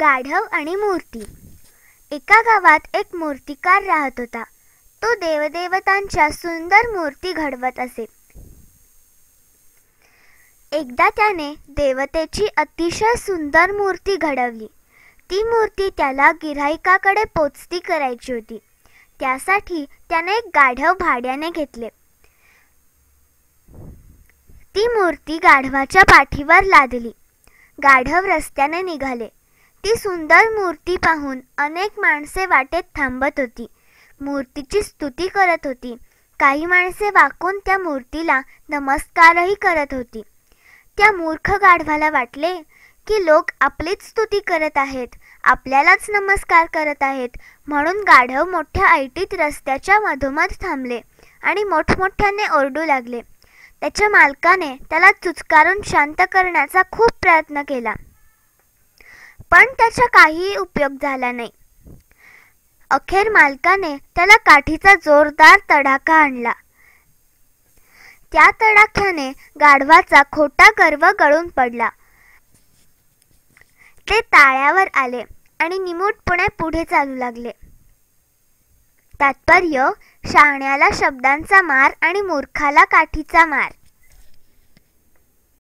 गाढव आणि मूर्ती एका गावात एक मूर्तिकार राहत होता तो देवदेवतांच्या सुंदर मूर्ती घडवत असे एकदा त्याने देवतेची अतिशय सुंदर मूर्ती घडवली ती मूर्ती त्याला गिराईकाकडे पोचती करायची होती त्यासाठी त्याने एक गाढव भाड्याने घेतले ती मूर्ती गाढवाच्या पाठीवर लादली गाढव रस्त्याने निघाले ती सुंदर मूर्ती पाहून अनेक माणसे वाटेत थांबत होती मूर्तीची स्तुती करत होती काही माणसे वाकून त्या मूर्तीला नमस्कारही करत होती त्या मूर्ख गाढवाला वाटले की लोक आपलीच स्तुती करत आहेत आपल्यालाच नमस्कार करत आहेत म्हणून गाढव मोठ्या आयटीत रस्त्याच्या मधोमध थांबले आणि मोठमोठ्याने ओरडू लागले त्याच्या मालकाने त्याला चुचकारून शांत करण्याचा खूप प्रयत्न केला पण त्याचा काहीही उपयोग झाला नाही अखेर मालकाने त्याला काठीचा जोरदार तडाखा आणला त्या तडाख्याने गाढवाचा खोटा गर्व गळून पडला ते ताळ्यावर आले आणि निमूटपणे पुढे चालू लागले तात्पर्य शहाण्याला शब्दांचा मार आणि मूर्खाला काठीचा मार